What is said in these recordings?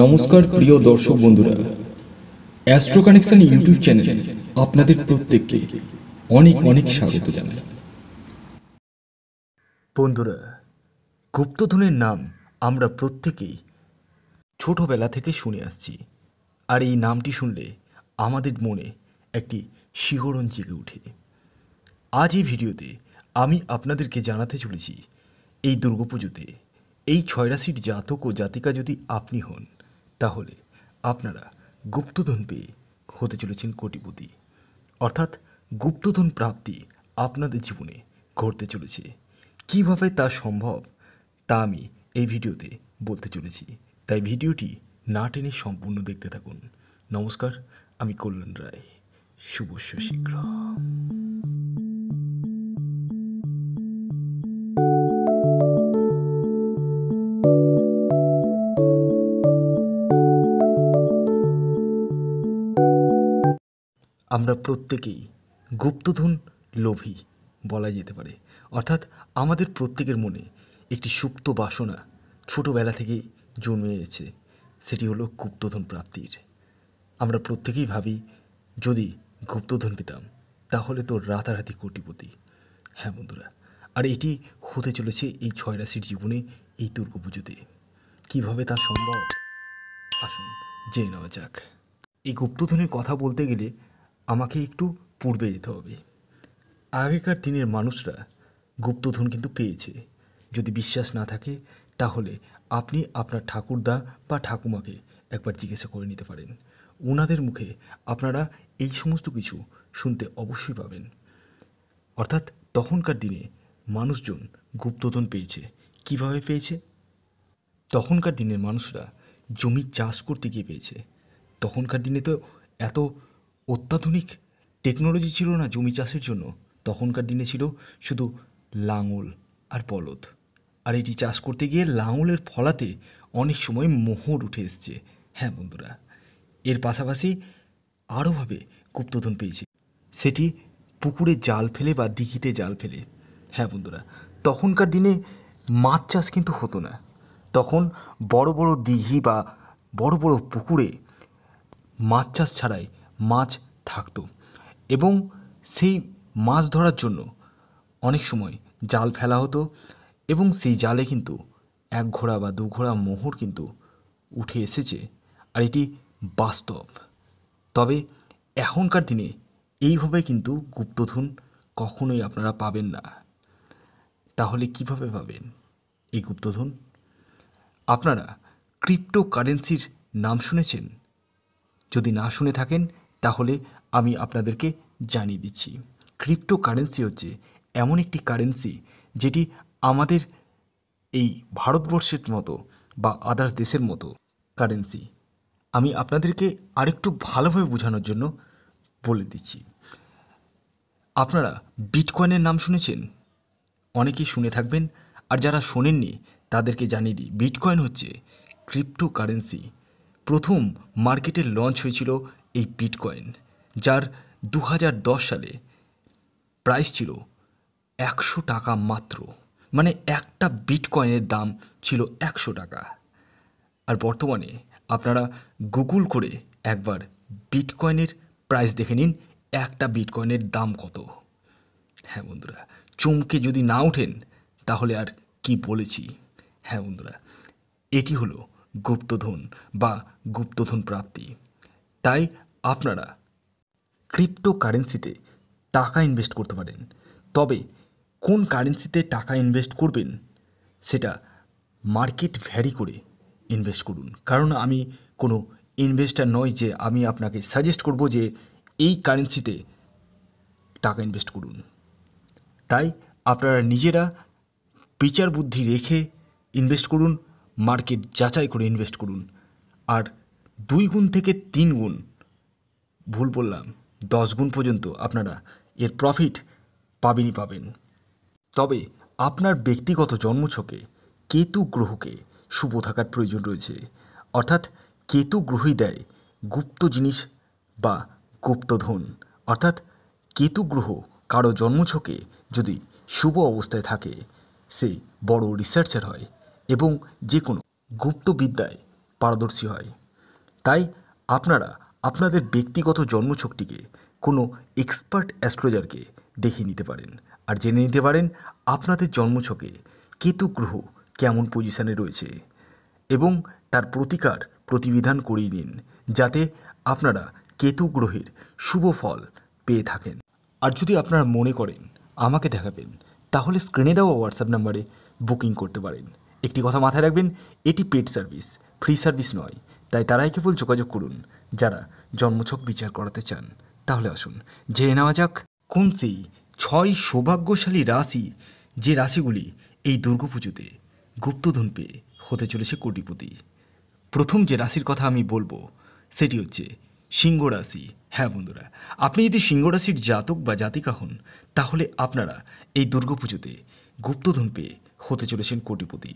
নমস্কার প্রিয় দর্শক বন্ধুরা অ্যাস্ট্রো কানেকশন ইউটিউব চ্যানেলে আপনাদের প্রত্যেককে অনেক অনেক স্বাগত জানাই বন্ধুরা গুপ্তধনের নাম আমরা প্রত্যেকেই ছোটবেলা থেকে শুনে আসছি আর এই নামটি শুনলে আমাদের মনে একটি শিহরণ জেগে ওঠে আজ এই ভিডিওতে আমি আপনাদেরকে জানাতে চলেছি এই দুর্গাপুজোতে এই ছয় রাশির জাতক ও জাতিকা যদি আপনি হন তাহলে আপনারা গুপ্তধন পেয়ে হতে চলেছেন কোটিপতি অর্থাৎ গুপ্তধন প্রাপ্তি আপনাদের জীবনে ঘটতে চলেছে কিভাবে তা সম্ভব তা আমি এই ভিডিওতে বলতে চলেছি তাই ভিডিওটি না টেনে সম্পূর্ণ দেখতে থাকুন নমস্কার আমি কল্যাণ রায় শুভ শশীঘ্র আমরা প্রত্যেকেই গুপ্তধন লোভী বলা যেতে পারে অর্থাৎ আমাদের প্রত্যেকের মনে একটি সুপ্ত বাসনা ছোটোবেলা থেকে জন্মে এসেছে সেটি হলো গুপ্তধন প্রাপ্তির আমরা প্রত্যেকেই ভাবি যদি গুপ্তধন পেতাম তাহলে তো রাতারাতি কোটিপতি হ্যাঁ বন্ধুরা আর এটি হতে চলেছে এই ছয় রাশির জীবনে এই দুর্গা পুজোতে কীভাবে তা সম্ভব আসুন জেনে নেওয়া যাক এই গুপ্তধনের কথা বলতে গেলে আমাকে একটু পূর্বে যেতে হবে আগেকার দিনের মানুষরা গুপ্তধন কিন্তু পেয়েছে যদি বিশ্বাস না থাকে তাহলে আপনি আপনার ঠাকুরদা বা ঠাকুমাকে একবার জিজ্ঞাসা করে নিতে পারেন ওনাদের মুখে আপনারা এই সমস্ত কিছু শুনতে অবশ্যই পাবেন অর্থাৎ তখনকার দিনে মানুষজন গুপ্তধন পেয়েছে কিভাবে পেয়েছে তখনকার দিনের মানুষরা জমি চাষ করতে গিয়ে পেয়েছে তখনকার দিনে তো এত অত্যাধুনিক টেকনোলজি ছিল না জমি চাষের জন্য তখনকার দিনে ছিল শুধু লাঙল আর বলদ আর এটি চাষ করতে গিয়ে লাঙলের ফলাতে অনেক সময় মোহর উঠে এসছে হ্যাঁ বন্ধুরা এর পাশাপাশি আরোভাবে গুপ্তধন পেয়েছে সেটি পুকুরে জাল ফেলে বা দিঘিতে জাল ফেলে হ্যাঁ বন্ধুরা তখনকার দিনে মাছ চাষ কিন্তু হতো না তখন বড় বড় দিঘি বা বড় বড় পুকুরে মাছ চাষ ছাড়াই মাছ থাকতো এবং সেই মাছ ধরার জন্য অনেক সময় জাল ফেলা হতো এবং সেই জালে কিন্তু এক ঘোড়া বা দু ঘোড়া মোহর কিন্তু উঠে এসেছে আর এটি বাস্তব তবে এখনকার দিনে এইভাবে কিন্তু গুপ্তধন কখনোই আপনারা পাবেন না তাহলে কিভাবে পাবেন এই গুপ্তধন আপনারা ক্রিপ্টোকারেন্সির নাম শুনেছেন যদি না শুনে থাকেন তাহলে আমি আপনাদেরকে জানিয়ে দিচ্ছি ক্রিপ্টো কারেন্সি হচ্ছে এমন একটি কারেন্সি যেটি আমাদের এই ভারতবর্ষের মতো বা আদার্স দেশের মতো কারেন্সি আমি আপনাদেরকে আরেকটু ভালোভাবে বোঝানোর জন্য বলে দিচ্ছি আপনারা বিটকয়েনের নাম শুনেছেন অনেকেই শুনে থাকবেন আর যারা শোনেননি তাদেরকে জানিয়ে দিই বিটকয়েন হচ্ছে ক্রিপ্টো কারেন্সি প্রথম মার্কেটে লঞ্চ হয়েছিল এই বিটকয়েন যার দু সালে প্রাইস ছিল একশো টাকা মাত্র মানে একটা বিটকয়েনের দাম ছিল একশো টাকা আর বর্তমানে আপনারা গুগল করে একবার বিটকয়েনের প্রাইস দেখে নিন একটা বিটকয়েনের দাম কত হ্যাঁ বন্ধুরা চমকে যদি না ওঠেন তাহলে আর কি বলেছি হ্যাঁ বন্ধুরা এটি হলো গুপ্তধন বা গুপ্তধন প্রাপ্তি তাই আপনারা ক্রিপ্টোকারেন্সিতে টাকা ইনভেস্ট করতে পারেন তবে কোন কারেন্সিতে টাকা ইনভেস্ট করবেন সেটা মার্কেট ভ্যারি করে ইনভেস্ট করুন কারণ আমি কোনো ইনভেস্টার নই যে আমি আপনাকে সাজেস্ট করব যে এই কারেন্সিতে টাকা ইনভেস্ট করুন তাই আপনারা নিজেরা বিচার বুদ্ধি রেখে ইনভেস্ট করুন মার্কেট যাচাই করে ইনভেস্ট করুন আর দুই গুণ থেকে তিন গুণ ভুল বললাম দশ গুণ পর্যন্ত আপনারা এর প্রফিট পাবেনই পাবেন তবে আপনার ব্যক্তিগত জন্মছকে কেতু গ্রহকে শুভ থাকার প্রয়োজন রয়েছে অর্থাৎ কেতু গ্রহই দেয় গুপ্ত জিনিস বা গুপ্তধন অর্থাৎ কেতু গ্রহ কারো জন্মছকে যদি শুভ অবস্থায় থাকে সে বড় রিসার্চার হয় এবং যে কোনো গুপ্তবিদ্যায় পারদর্শী হয় তাই আপনারা আপনাদের ব্যক্তিগত জন্মছকটিকে কোনো এক্সপার্ট অ্যাস্ট্রোলজারকে দেখিয়ে নিতে পারেন আর জেনে নিতে পারেন আপনাদের জন্মছকে কেতু গ্রহ কেমন পজিশানে রয়েছে এবং তার প্রতিকার প্রতিবিধান করিয়ে নিন যাতে আপনারা কেতু গ্রহের শুভ ফল পেয়ে থাকেন আর যদি আপনারা মনে করেন আমাকে দেখাবেন তাহলে স্ক্রিনে দেওয়া হোয়াটসঅ্যাপ নাম্বারে বুকিং করতে পারেন একটি কথা মাথায় রাখবেন এটি পেড সার্ভিস ফ্রি সার্ভিস নয় তাই তারাই কেবল যোগাযোগ করুন যারা জন্মছক বিচার করাতে চান তাহলে আসুন জেনে নেওয়া যাক কোন সেই ছয় সৌভাগ্যশালী রাশি যে রাশিগুলি এই দুর্গাপুজোতে গুপ্তধন পেয়ে হতে চলেছে কোটিপতি প্রথম যে রাশির কথা আমি বলবো সেটি হচ্ছে সিংহ রাশি হ্যাঁ বন্ধুরা আপনি যদি সিংহ রাশির জাতক বা জাতিকা হন তাহলে আপনারা এই দুর্গাপুজোতে গুপ্তধন পেয়ে হতে চলেছেন কোটিপতি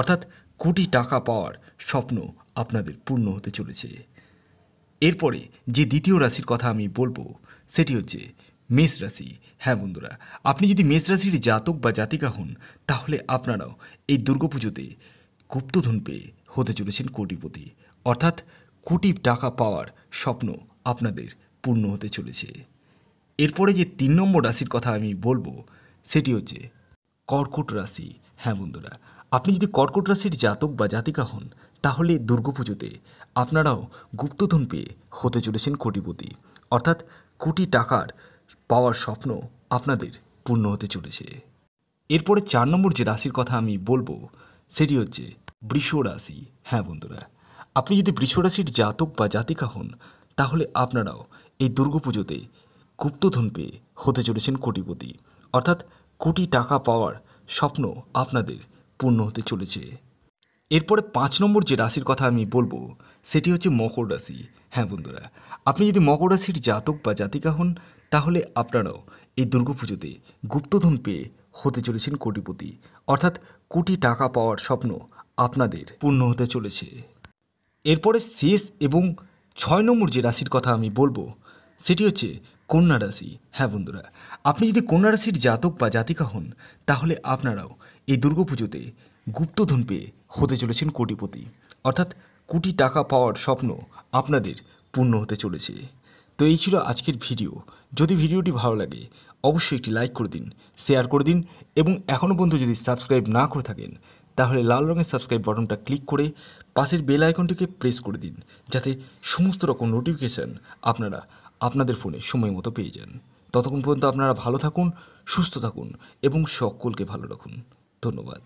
অর্থাৎ কোটি টাকা পাওয়ার স্বপ্ন আপনাদের পূর্ণ হতে চলেছে এরপরে যে দ্বিতীয় রাশির কথা আমি বলবো সেটি হচ্ছে মেষ রাশি হ্যাঁ বন্ধুরা আপনি যদি মেষ রাশির জাতক বা জাতিকা হন তাহলে আপনারাও এই দুর্গাপুজোতে গুপ্তধন পেয়ে হতে চলেছেন কোটিপতি অর্থাৎ কোটি টাকা পাওয়ার স্বপ্ন আপনাদের পূর্ণ হতে চলেছে এরপরে যে তিন নম্বর রাশির কথা আমি বলবো সেটি হচ্ছে কর্কট রাশি হ্যাঁ বন্ধুরা আপনি যদি কর্কট রাশির জাতক বা জাতিকা হন তাহলে দুর্গাপুজোতে আপনারাও গুপ্তধন পেয়ে হতে চলেছেন কোটিপতি অর্থাৎ কোটি টাকার পাওয়ার স্বপ্ন আপনাদের পূর্ণ হতে চলেছে এরপরে চার নম্বর যে রাশির কথা আমি বলবো সেটি হচ্ছে বৃষ রাশি হ্যাঁ বন্ধুরা আপনি যদি বৃষ রাশির জাতক বা জাতিকা হন তাহলে আপনারাও এই দুর্গাপুজোতে গুপ্তধন পেয়ে হতে চলেছেন কোটিপতি অর্থাৎ কোটি টাকা পাওয়ার স্বপ্ন আপনাদের পূর্ণ হতে চলেছে এরপরে পাঁচ নম্বর যে রাশির কথা আমি বলবো সেটি হচ্ছে মকর রাশি হ্যাঁ বন্ধুরা আপনি যদি মকর রাশির জাতক বা জাতিকা হন তাহলে আপনারাও এই দুর্গাপুজোতে গুপ্তধন পেয়ে হতে চলেছেন কোটিপতি অর্থাৎ কোটি টাকা পাওয়ার স্বপ্ন আপনাদের পূর্ণ হতে চলেছে এরপরে শেষ এবং ছয় নম্বর যে রাশির কথা আমি বলবো সেটি হচ্ছে কন্যা রাশি হ্যাঁ বন্ধুরা আপনি যদি কন্যা রাশির জাতক বা জাতিকা হন তাহলে আপনারাও এই দুর্গাপুজোতে গুপ্তধন পেয়ে হতে চলেছেন কোটিপতি অর্থাৎ কোটি টাকা পাওয়ার স্বপ্ন আপনাদের পূর্ণ হতে চলেছে তো এই ছিল আজকের ভিডিও যদি ভিডিওটি ভালো লাগে অবশ্যই একটি লাইক করে দিন শেয়ার করে দিন এবং এখনও পর্যন্ত যদি সাবস্ক্রাইব না করে থাকেন তাহলে লাল রঙের সাবস্ক্রাইব বাটনটা ক্লিক করে পাশের বেল আইকনটিকে প্রেস করে দিন যাতে সমস্ত রকম নোটিফিকেশান আপনারা আপনাদের ফোনে সময় মতো পেয়ে যান ততক্ষণ পর্যন্ত আপনারা ভালো থাকুন সুস্থ থাকুন এবং সকলকে ভালো রাখুন ধন্যবাদ